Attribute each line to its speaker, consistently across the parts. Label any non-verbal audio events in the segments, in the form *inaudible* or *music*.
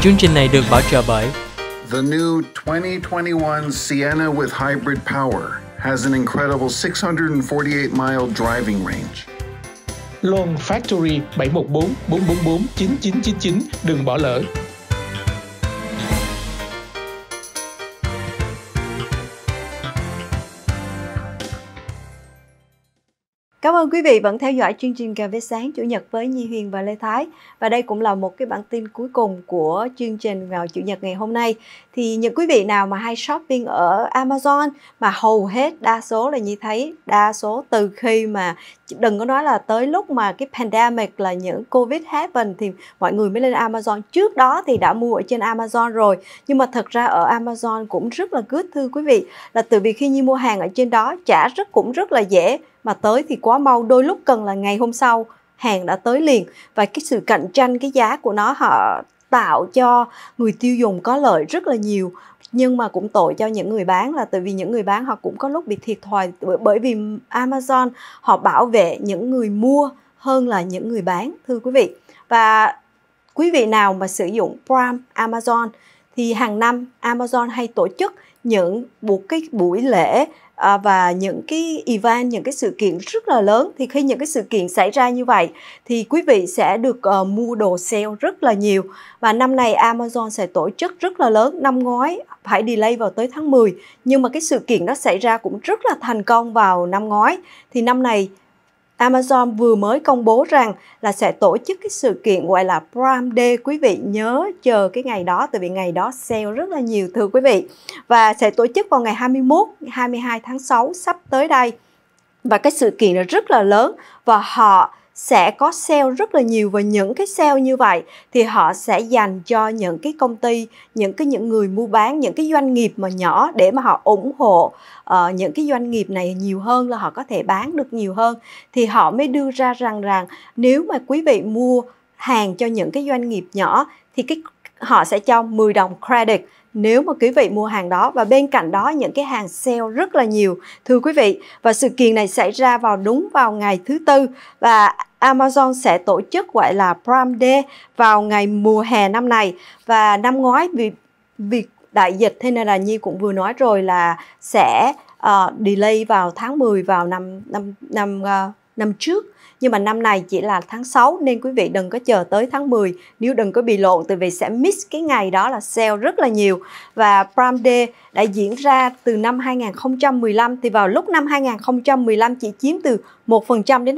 Speaker 1: Chương trình này được bảo trợ bởi
Speaker 2: The new 2021 Sienna with hybrid power has an incredible 648 mile driving range.
Speaker 1: Long Factory 714 444 9999 đừng bỏ lỡ.
Speaker 2: Cảm ơn quý vị vẫn theo dõi chương trình Cà phê sáng Chủ nhật với Nhi Huyền và Lê Thái. Và đây cũng là một cái bản tin cuối cùng của chương trình vào Chủ nhật ngày hôm nay. Thì những quý vị nào mà hay shopping ở Amazon mà hầu hết đa số là Nhi thấy đa số từ khi mà đừng có nói là tới lúc mà cái pandemic là những covid happen thì mọi người mới lên Amazon trước đó thì đã mua ở trên Amazon rồi nhưng mà thật ra ở Amazon cũng rất là good thưa quý vị là từ vì khi như mua hàng ở trên đó trả rất cũng rất là dễ mà tới thì quá mau đôi lúc cần là ngày hôm sau hàng đã tới liền và cái sự cạnh tranh cái giá của nó họ tạo cho người tiêu dùng có lợi rất là nhiều nhưng mà cũng tội cho những người bán là tại vì những người bán họ cũng có lúc bị thiệt thòi bởi vì Amazon họ bảo vệ những người mua hơn là những người bán thưa quý vị và quý vị nào mà sử dụng Prime Amazon thì hàng năm Amazon hay tổ chức những một cái buổi lễ à, và những cái event những cái sự kiện rất là lớn thì khi những cái sự kiện xảy ra như vậy thì quý vị sẽ được uh, mua đồ sale rất là nhiều và năm này Amazon sẽ tổ chức rất là lớn năm ngoái phải delay vào tới tháng 10 nhưng mà cái sự kiện đó xảy ra cũng rất là thành công vào năm ngoái thì năm này Amazon vừa mới công bố rằng là sẽ tổ chức cái sự kiện gọi là Prime Day quý vị nhớ chờ cái ngày đó tại vì ngày đó sale rất là nhiều thưa quý vị và sẽ tổ chức vào ngày 21 22 tháng 6 sắp tới đây và cái sự kiện là rất là lớn và họ sẽ có sale rất là nhiều và những cái sale như vậy thì họ sẽ dành cho những cái công ty những cái những người mua bán những cái doanh nghiệp mà nhỏ để mà họ ủng hộ uh, những cái doanh nghiệp này nhiều hơn là họ có thể bán được nhiều hơn thì họ mới đưa ra rằng rằng nếu mà quý vị mua hàng cho những cái doanh nghiệp nhỏ thì cái họ sẽ cho 10 đồng credit nếu mà quý vị mua hàng đó và bên cạnh đó những cái hàng sale rất là nhiều thưa quý vị và sự kiện này xảy ra vào đúng vào ngày thứ tư và Amazon sẽ tổ chức gọi là Prime Day vào ngày mùa hè năm này và năm ngoái vì vì đại dịch thế nên là Nhi cũng vừa nói rồi là sẽ uh, delay vào tháng 10 vào năm năm năm uh, năm trước nhưng mà năm này chỉ là tháng 6 nên quý vị đừng có chờ tới tháng 10 nếu đừng có bị lộn tại vì sẽ miss cái ngày đó là sale rất là nhiều. Và Prime Day đã diễn ra từ năm 2015 thì vào lúc năm 2015 chỉ chiếm từ 1% đến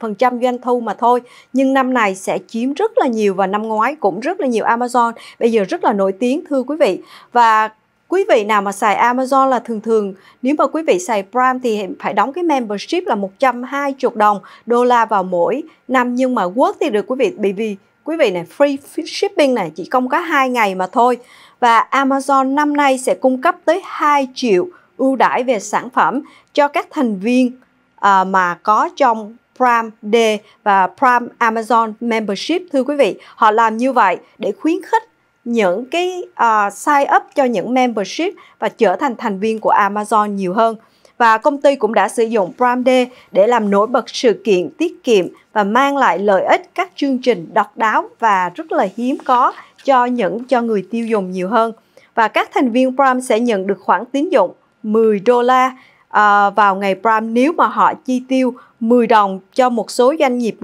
Speaker 2: 2% doanh thu mà thôi. Nhưng năm này sẽ chiếm rất là nhiều và năm ngoái cũng rất là nhiều Amazon bây giờ rất là nổi tiếng thưa quý vị. Và Quý vị nào mà xài Amazon là thường thường, nếu mà quý vị xài Prime thì phải đóng cái membership là 120 đồng đô la vào mỗi năm nhưng mà quốc thì được quý vị bởi vì quý vị này free shipping này chỉ không có 2 ngày mà thôi. Và Amazon năm nay sẽ cung cấp tới 2 triệu ưu đãi về sản phẩm cho các thành viên à, mà có trong Prime D và Prime Amazon Membership thưa quý vị. Họ làm như vậy để khuyến khích những cái uh, sign up cho những membership và trở thành thành viên của Amazon nhiều hơn. Và công ty cũng đã sử dụng Prime Day để làm nổi bật sự kiện tiết kiệm và mang lại lợi ích các chương trình độc đáo và rất là hiếm có cho những cho người tiêu dùng nhiều hơn. Và các thành viên Prime sẽ nhận được khoản tín dụng 10 đô la uh, vào ngày Prime nếu mà họ chi tiêu 10 đồng cho một số doanh nghiệp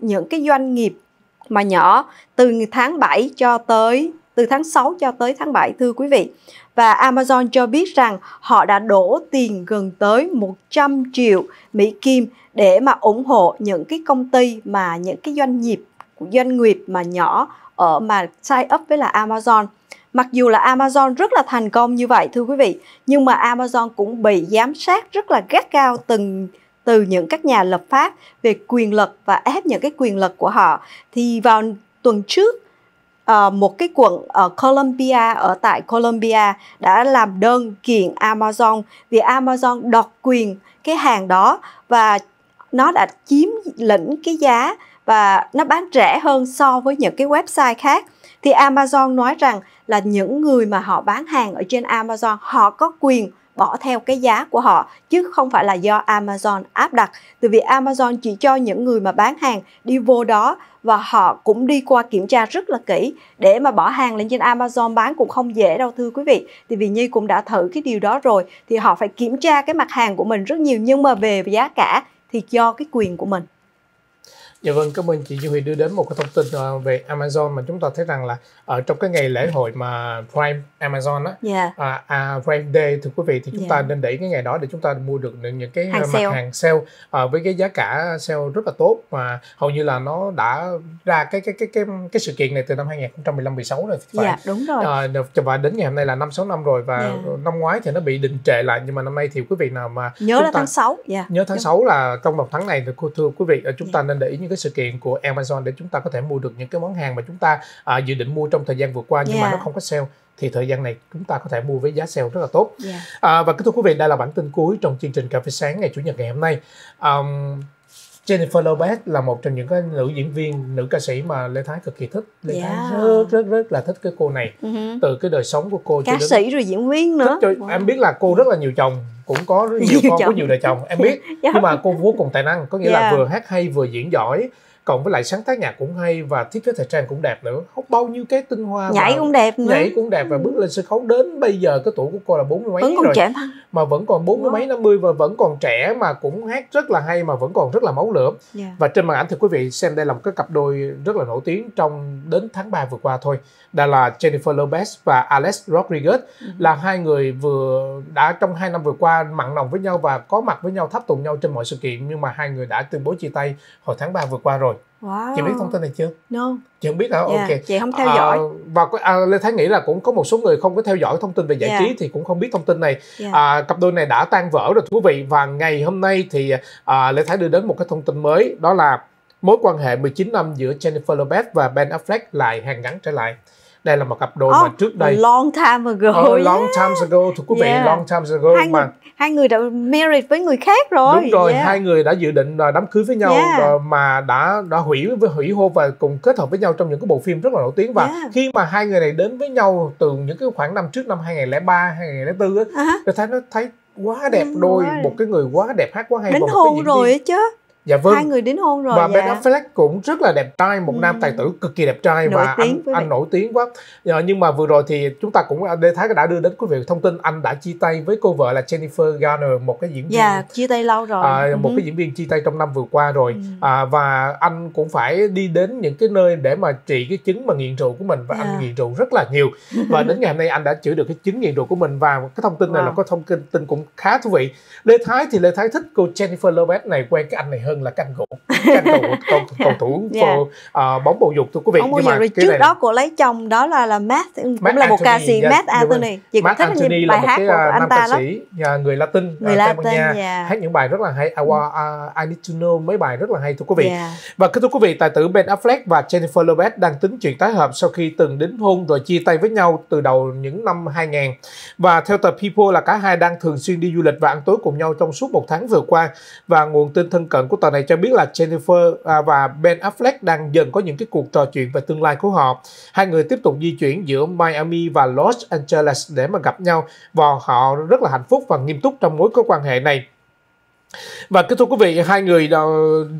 Speaker 2: những cái doanh nghiệp mà nhỏ từ tháng 7 cho tới từ tháng 6 cho tới tháng 7 thưa quý vị. Và Amazon cho biết rằng họ đã đổ tiền gần tới 100 triệu Mỹ Kim để mà ủng hộ những cái công ty mà những cái doanh nghiệp doanh nghiệp mà nhỏ ở mà sign up với là Amazon. Mặc dù là Amazon rất là thành công như vậy thưa quý vị, nhưng mà Amazon cũng bị giám sát rất là gắt cao từng từ những các nhà lập pháp về quyền lực và ép những cái quyền lực của họ. Thì vào tuần trước Ờ, một cái quận ở Colombia ở tại Colombia đã làm đơn kiện Amazon vì Amazon độc quyền cái hàng đó và nó đã chiếm lĩnh cái giá và nó bán rẻ hơn so với những cái website khác thì Amazon nói rằng là những người mà họ bán hàng ở trên Amazon họ có quyền bỏ theo cái giá của họ chứ không phải là do Amazon áp đặt. Từ vì Amazon chỉ cho những người mà bán hàng đi vô đó và họ cũng đi qua kiểm tra rất là kỹ để mà bỏ hàng lên trên Amazon bán cũng không dễ đâu thưa quý vị. Thì vì Nhi cũng đã thử cái điều đó rồi thì họ phải kiểm tra cái mặt hàng của mình rất nhiều nhưng mà về giá cả thì do cái quyền của mình.
Speaker 1: Dạ vâng, cảm ơn chị Duy Huy đưa đến một cái thông tin ờ, về Amazon mà chúng ta thấy rằng là ở trong cái ngày lễ hội mà Prime Amazon á, yeah. Dạ. à, à, Prime Day thưa quý vị thì chúng yeah. ta dạ. nên để cái ngày đó để chúng ta mua được những cái hàng mặt sale. hàng sale à, với cái giá cả sale rất là tốt mà hầu như là nó đã ra cái cái cái cái cái sự kiện này từ năm 2015 16 rồi phải. Dạ đúng rồi. À, và đến ngày hôm nay là năm 6 năm rồi và yeah. Dạ. năm ngoái thì nó bị đình trệ lại nhưng mà năm nay thì quý vị nào mà nhớ là ta, tháng
Speaker 2: 6. Yeah. Nhớ tháng đúng.
Speaker 1: 6 là trong một tháng này thì thưa quý vị chúng yeah. ta nên để ý những cái cái sự kiện của Amazon để chúng ta có thể mua được những cái món hàng mà chúng ta à, dự định mua trong thời gian vừa qua nhưng yeah. mà nó dạ. không có sale thì thời gian này chúng ta có thể mua với giá sale rất là tốt. Yeah. Dạ. À, và kính thưa quý vị, đây là bản tin cuối trong chương trình cà phê sáng ngày chủ nhật ngày hôm nay. Um, Jennifer Lopez là một trong những cái nữ diễn viên, nữ ca sĩ mà Lê Thái cực kỳ thích. Lê yeah. Thái rất rất rất là thích cái cô này. Uh-huh. Từ cái đời sống của cô. Ca đến... sĩ rồi diễn viên nữa. Cho... Wow. Em biết là cô rất là nhiều chồng, cũng có *laughs* nhiều con, chồng. có nhiều đời chồng. Em biết. yeah. *laughs* Dạ. Nhưng mà cô vô cùng tài năng, có nghĩa yeah. là dạ. vừa hát hay vừa diễn giỏi cộng với lại sáng tác nhạc cũng hay và thiết kế thời trang cũng đẹp nữa không bao nhiêu cái tinh hoa nhảy cũng đẹp nữa. nhảy cũng đẹp và bước lên sân khấu đến bây giờ cái tuổi của cô là bốn mươi mấy vẫn còn rồi trẻ mà. vẫn còn bốn mươi mấy năm mươi và vẫn còn trẻ mà cũng hát rất là hay mà vẫn còn rất là máu lửa yeah. Dạ. và trên màn ảnh thì quý vị xem đây là một cái cặp đôi rất là nổi tiếng trong đến tháng 3 vừa qua thôi đó là Jennifer Lopez và Alex Rodriguez ừ. là hai người vừa đã trong hai năm vừa qua mặn nồng với nhau và có mặt với nhau tháp tùng nhau trên mọi sự kiện nhưng mà hai người đã tuyên bố chia tay hồi tháng 3 vừa qua rồi rồi Wow. chị biết thông tin này chưa? No. Chị không biết hả? Yeah. Ok. Chị không theo dõi. À, và à, Lê Thái nghĩ là cũng có một số người không có theo dõi thông tin về giải yeah. trí thì cũng không biết thông tin này. Yeah. À, cặp đôi này đã tan vỡ rồi thú vị và ngày hôm nay thì à, Lê Thái đưa đến một cái thông tin mới đó là mối quan hệ 19 năm giữa Jennifer Lopez và Ben Affleck lại hàng gắn trở lại đây là một cặp đôi oh, mà trước đây long time
Speaker 2: ago oh, long
Speaker 1: time ago thưa quý vị yeah. long time ago hai mà người,
Speaker 2: hai người đã married với người khác rồi đúng rồi yeah. hai
Speaker 1: người đã dự định đám cưới với nhau yeah. rồi mà đã đã hủy với hủy hôn và cùng kết hợp với nhau trong những cái bộ phim rất là nổi tiếng và yeah. khi mà hai người này đến với nhau từ những cái khoảng năm trước năm 2003 2004 á uh-huh. tôi thấy nó thấy quá đẹp ừ, đôi rồi. một cái người quá đẹp hát quá hay đến hôn rồi chứ dạ vâng hai người
Speaker 2: đính hôn rồi và dạ. Ben Affleck
Speaker 1: cũng rất là đẹp trai một ừ. nam tài tử cực kỳ đẹp trai nổi và tiếng, anh anh nổi tiếng quá dạ, nhưng mà vừa rồi thì chúng ta cũng Lê Thái đã đưa đến quý vị thông tin anh đã chia tay với cô vợ là Jennifer Garner một cái diễn dạ, viên dạ,
Speaker 2: chia tay lâu rồi à, ừ. một
Speaker 1: cái diễn viên chia tay trong năm vừa qua rồi ừ. à, và anh cũng phải đi đến những cái nơi để mà trị cái chứng mà nghiện rượu của mình và dạ. anh nghiện rượu rất là nhiều và đến ngày hôm nay anh đã chữa được cái chứng nghiện rượu của mình và cái thông tin này wow. là có thông tin cũng khá thú vị Lê Thái thì Lê Thái thích cô Jennifer Lopez này quen cái anh này hơn hơn là canh gỗ canh cầu cầu, cầu thủ yeah. *laughs* uh, dạ. à, bóng bầu dục thưa quý vị bóng bầu dục rồi trước này... đó
Speaker 2: cô lấy chồng đó là là Matt, Matt cũng Anthony, là một ca sĩ yes, dạ, Matt Anthony chị cũng Matt thích Anthony những bài hát cái, của à, anh ta lắm sĩ,
Speaker 1: à, người Latin người uh, Latin Nha, yeah. Dạ. hát những bài rất là hay I, uh, I Need to Know mấy bài rất là hay thưa quý vị yeah. và thưa quý vị tài tử Ben Affleck và Jennifer Lopez đang tính chuyện tái hợp sau khi từng đính hôn rồi chia tay với nhau từ đầu những năm 2000 và theo tờ People là cả hai đang thường xuyên đi du lịch và ăn tối cùng nhau trong suốt một tháng vừa qua và nguồn tin thân cận của tuần này cho biết là Jennifer à, và Ben Affleck đang dần có những cái cuộc trò chuyện về tương lai của họ. Hai người tiếp tục di chuyển giữa Miami và Los Angeles để mà gặp nhau và họ rất là hạnh phúc và nghiêm túc trong mối quan hệ này. Và kính thưa quý vị, hai người ờ,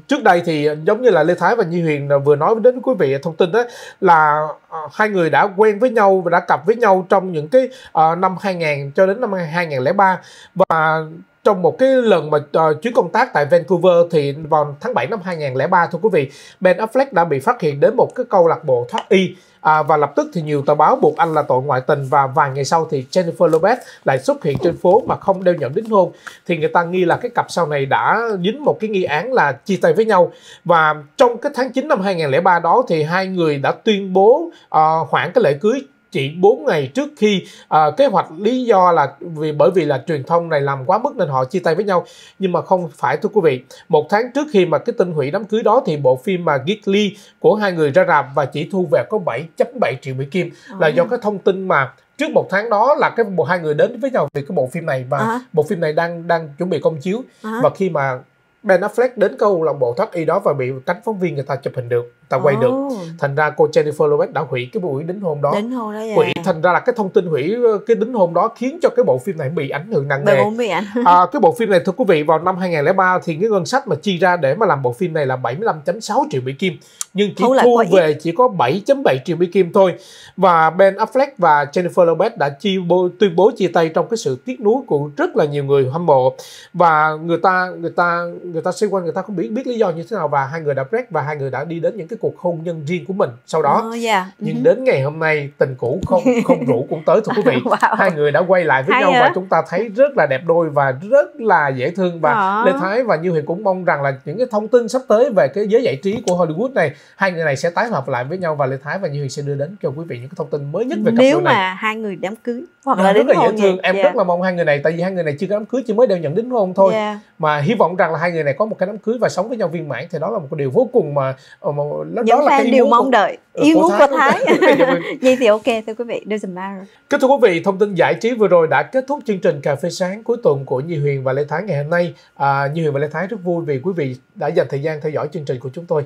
Speaker 1: trước đây thì giống như là Lê Thái và Nhi Huyền ờ, vừa nói đến quý vị thông tin đó là ờ, hai người đã quen với nhau và đã cặp với nhau trong những cái năm 2000 cho đến năm 2003 và trong một cái lần mà uh, chuyến công tác tại Vancouver thì vào tháng 7 năm 2003 thưa quý vị, Ben Affleck đã bị phát hiện đến một cái câu lạc bộ thoát y à, và lập tức thì nhiều tờ báo buộc anh là tội ngoại tình và vài ngày sau thì Jennifer Lopez lại xuất hiện trên phố mà không đeo nhẫn đính hôn thì người ta nghi là cái cặp sau này đã dính một cái nghi án là chia tay với nhau và trong cái tháng 9 năm 2003 đó thì hai người đã tuyên bố uh, hoãn cái lễ cưới chỉ 4 ngày trước khi à, kế hoạch lý do là vì bởi vì là truyền thông này làm quá mức nên họ chia tay với nhau nhưng mà không phải thưa quý vị một tháng trước khi mà cái tin hủy đám cưới đó thì bộ phim mà Gigli của hai người ra rạp và chỉ thu về có 7.7 triệu Mỹ Kim ừ. là do cái thông tin mà trước một tháng đó là cái bộ hai người đến với nhau vì cái bộ phim này và à. bộ phim này đang đang chuẩn bị công chiếu à. và khi mà Ben Affleck đến câu lạc bộ thoát y đó và bị cánh phóng viên người ta chụp hình được ta quay oh. được thành ra cô Jennifer Lopez đã hủy cái buổi đính hôn đó đính hôn đó dạ. hủy à? thành ra là cái thông tin hủy ờ, cái đính hôn đó khiến cho cái bộ phim này bị ảnh hưởng nặng nề à, cái bộ phim này thưa quý vị vào năm 2003 thì cái ngân sách mà chi ra để mà làm bộ phim này là 75.6 triệu Mỹ Kim nhưng chỉ Thu, về ít. chỉ có 7.7 triệu Mỹ Kim thôi và Ben Affleck và Jennifer Lopez đã chi bô, tuyên bố chia tay trong cái sự tiếc nuối của rất là nhiều người hâm mộ và người ta người ta người ta xung quanh người ta không biết biết lý do như thế nào và hai người đã break và hai người đã đi đến những cái cuộc hôn nhân riêng của mình sau đó oh, ờ, yeah. Dạ. nhưng ừ đến ngày hôm nay tình cũ không không rủ cũng tới thưa quý vị *laughs* wow. hai người đã quay lại với Hay nhau hả? và chúng ta thấy rất là đẹp đôi và rất là dễ thương và oh. Lê Thái và Như Huyền cũng mong rằng là những cái thông tin sắp tới về cái giới giải trí của Hollywood này hai người này sẽ tái hợp lại với nhau và Lê Thái và Như Huyền sẽ đưa đến cho quý vị những cái thông tin mới nhất về cặp nếu đôi này nếu mà
Speaker 2: hai người đám cưới hoặc là rất là dễ thương em yeah. Dạ. rất là
Speaker 1: mong hai người này tại vì hai người này chưa có đám cưới chỉ mới đều nhận đính hôn thôi yeah. Dạ. mà hy vọng rằng là hai người này có một cái đám cưới và sống với nhau viên mãn thì đó là một điều vô cùng mà, ờ, mà rồi đó những đó fan là đều mong ừ, của, đợi yêu muốn của thái
Speaker 2: vậy *laughs* dạ, dạ, dạ. *laughs* thì ok thưa quý vị doesn't matter
Speaker 1: kính thưa quý vị thông tin giải trí vừa rồi đã kết thúc chương trình cà phê sáng cuối tuần của Nhi Huyền và Lê Thái ngày hôm nay à, Nhi Huyền và Lê Thái rất vui vì quý vị đã dành thời gian theo dõi chương trình của chúng tôi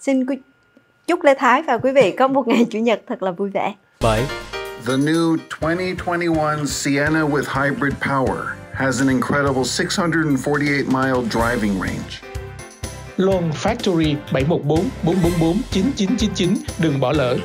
Speaker 1: xin quý...
Speaker 2: chúc Lê Thái và quý vị có một ngày chủ nhật thật là vui vẻ vậy The new 2021 Sienna with hybrid power has an incredible 648 mile driving range
Speaker 1: Loan Factory 714 444 9999 đừng bỏ lỡ.